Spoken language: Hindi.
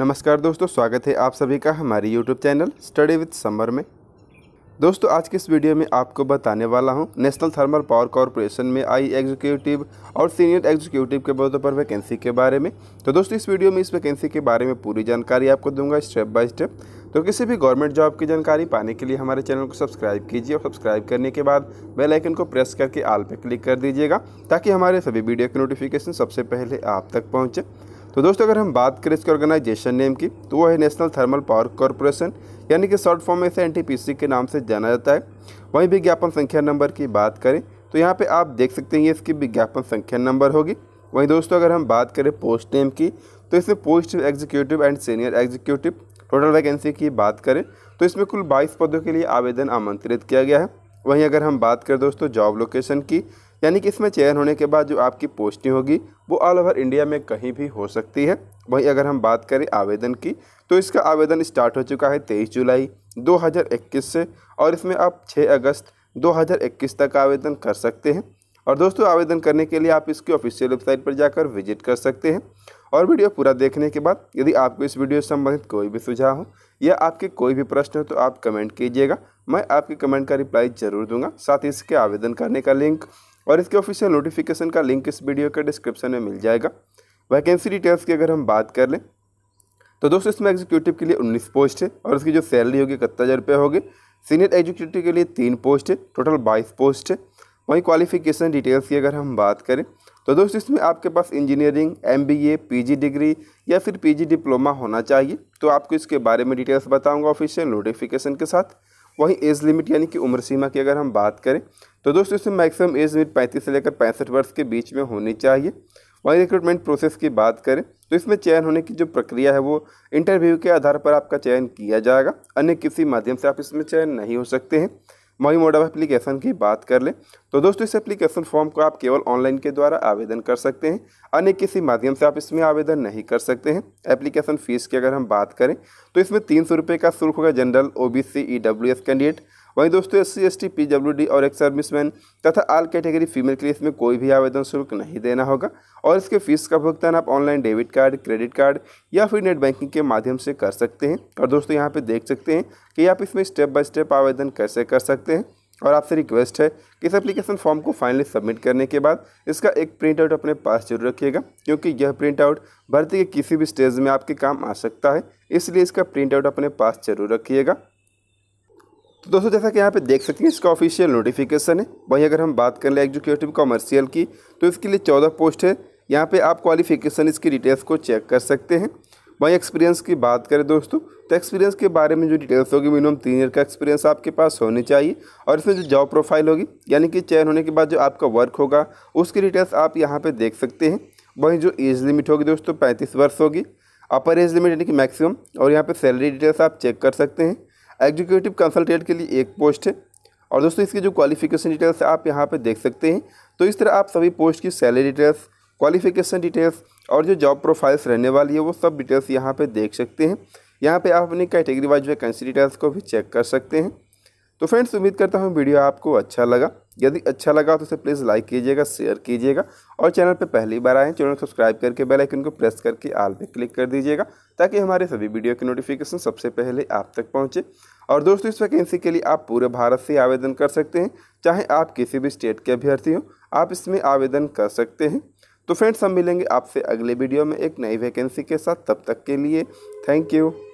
नमस्कार दोस्तों स्वागत है आप सभी का हमारे YouTube channel study with Samar में दोस्तों आज के इस वीडियो में आपको बताने वाला हूं नेशनल थर्मल पावर कॉरपोरेशन में आई एग्जीक्यूटिव और सीनियर एग्जीक्यूटिव के पदों पर वैकेंसी के बारे में तो दोस्तों इस वीडियो में इस वैकेंसी के बारे में पूरी जानकारी आपको दूंगा स्टेप बाय स्टेप तो किसी भी गवर्नमेंट जॉब की जानकारी पाने के लिए हमारे चैनल को सब्सक्राइब कीजिए और सब्सक्राइब करने के बाद बेलाइकन को प्रेस करके आल पर क्लिक कर दीजिएगा ताकि हमारे सभी वीडियो की नोटिफिकेशन सबसे पहले आप तक पहुँचे तो दोस्तों अगर हम बात करें इसके ऑर्गेनाइजेशन नेम की तो वो है नेशनल थर्मल पावर कॉरपोरेशन यानी कि शॉर्ट फॉर्म में इसे एन के नाम से जाना जाता है वहीं विज्ञापन संख्या नंबर की बात करें तो यहाँ पे आप देख सकते हैं इसकी विज्ञापन संख्या नंबर होगी वहीं दोस्तों अगर हम बात करें पोस्ट नेम की तो इसमें post executive and senior executive total vacancy की बात करें तो इसमें कुल 22 पदों के लिए आवेदन आमंत्रित किया गया है वहीं अगर हम बात करें दोस्तों जॉब लोकेशन की यानी कि इसमें चयन होने के बाद जो आपकी पोस्टिंग होगी वो ऑल ओवर इंडिया में कहीं भी हो सकती है वहीं अगर हम बात करें आवेदन की तो इसका आवेदन स्टार्ट हो चुका है तेईस जुलाई 2021 से और इसमें आप 6 अगस्त 2021 तक आवेदन कर सकते हैं और दोस्तों आवेदन करने के लिए आप इसकी ऑफिशियल वेबसाइट पर जाकर विजिट कर सकते हैं और वीडियो पूरा देखने के बाद यदि आपको इस वीडियो से संबंधित कोई भी सुझाव हो या आपके कोई भी प्रश्न हो तो आप कमेंट कीजिएगा मैं आपके कमेंट का रिप्लाई जरूर दूंगा साथ ही इसके आवेदन करने का लिंक और इसके ऑफिशियल नोटिफिकेशन का लिंक इस वीडियो के डिस्क्रिप्शन में मिल जाएगा वैकेंसी डिटेल्स की अगर हम बात कर लें तो दोस्तों इसमें एग्जीक्यूटिव के लिए 19 पोस्ट है और इसकी जो सैलरी होगी इकहत्तर हज़ार रुपये होगी सीनियर एग्जीक्यूटिव के लिए तीन पोस्ट है टोटल बाईस पोस्ट है वहीं क्वालिफिकेशन डिटेल्स की अगर हम बात करें तो दोस्तों इसमें आपके पास इंजीनियरिंग एम बी डिग्री या फिर पी डिप्लोमा होना चाहिए तो आपको इसके बारे में डिटेल्स बताऊँगा ऑफिशियल नोटिफिकेशन के साथ वहीं एज लिमिट यानी कि उम्र सीमा की अगर हम बात करें तो दोस्तों इसमें मैक्सिमम एज लिमिट पैंतीस से लेकर पैंसठ वर्ष के बीच में होनी चाहिए वहीं रिक्रूटमेंट प्रोसेस की बात करें तो इसमें चयन होने की जो प्रक्रिया है वो इंटरव्यू के आधार पर आपका चयन किया जाएगा अन्य किसी माध्यम से आप इसमें चयन नहीं हो सकते हैं मई मोड ऑफ एप्लीकेशन की बात कर लें तो दोस्तों इस एप्लीकेशन फॉर्म को आप केवल ऑनलाइन के द्वारा आवेदन कर सकते हैं अन्य किसी माध्यम से आप इसमें आवेदन नहीं कर सकते हैं एप्लीकेशन फ़ीस की अगर हम बात करें तो इसमें तीन सौ रुपये का शुल्क होगा general O B C E W S candidate वहीं दोस्तों S C S T P W D और एक सर्विसमैन तथा आल कैटेगरी फीमेल के लिए इसमें कोई भी आवेदन शुल्क नहीं देना होगा और इसके फीस का भुगतान आप online debit card credit card या फिर नेट बैंकिंग के माध्यम से कर सकते हैं और दोस्तों यहाँ पर देख सकते हैं कि आप इसमें स्टेप बाय स्टेप आवेदन कैसे कर सकते हैं और आपसे रिक्वेस्ट है कि इस एप्लीकेशन फॉर्म को फाइनली सबमिट करने के बाद इसका एक प्रिंट आउट अपने पास जरूर रखिएगा क्योंकि यह प्रिंट आउट भर्ती के किसी भी स्टेज में आपके काम आ सकता है इसलिए इसका प्रिंट आउट अपने पास जरूर रखिएगा तो दोस्तों जैसा कि यहाँ पे देख सकते हैं इसका ऑफिशियल नोटिफिकेशन है वहीं अगर हम बात कर लें एग्जीक्यूटिव कॉमर्शियल की तो इसके लिए चौदह पोस्ट है यहाँ पे आप क्वालिफिकेशन इसकी डिटेल्स को चेक कर सकते हैं वहीं एक्सपीरियंस की बात करें दोस्तों तो एक्सपीरियंस के बारे में जो डिटेल्स होगी मिनिमम तीन ईयर का एक्सपीरियंस आपके पास होने चाहिए और इसमें जो जॉब प्रोफाइल होगी यानी कि चयन होने के बाद जो आपका वर्क होगा उसकी डिटेल्स आप यहाँ पर देख सकते हैं वहीं जो एज लिमिट होगी दोस्तों पैंतीस वर्ष होगी अपर एज लिमिट यानी कि मैक्सिमम और यहाँ पर सैलरी डिटेल्स आप चेक कर सकते हैं एग्जीक्यूटिव कंसल्टेंट के लिए एक पोस्ट है और दोस्तों इसकी जो क्वालिफिकेशन डिटेल्स आप यहाँ पर देख सकते हैं तो इस तरह आप सभी पोस्ट की सैलरी डिटेल्स क्वालिफिकेशन डिटेल्स और जो जॉब प्रोफाइल्स रहने वाली है वो सब डिटेल्स यहाँ पर देख सकते हैं यहाँ पे आप अपनी कैटेगरी वाइज वैकेंसी डिटेल्स को भी चेक कर सकते हैं तो फ्रेंड्स उम्मीद करता हूँ वीडियो आपको अच्छा लगा यदि अच्छा लगा तो इसे प्लीज़ लाइक कीजिएगा शेयर कीजिएगा और चैनल पर पहली बार आए चैनल को सब्सक्राइब करके बेल आइकन को प्रेस करके आल पे क्लिक कर दीजिएगा ताकि हमारे सभी वीडियो की नोटिफिकेशन सबसे पहले आप तक पहुँचे और दोस्तों इस वैकेंसी के लिए आप पूरे भारत से आवेदन कर सकते हैं चाहे आप किसी भी स्टेट के अभ्यर्थी हो आप इसमें आवेदन कर सकते हैं तो फ्रेंड्स हम मिलेंगे आपसे अगले वीडियो में एक नई वैकेंसी के साथ तब तक के लिए थैंक यू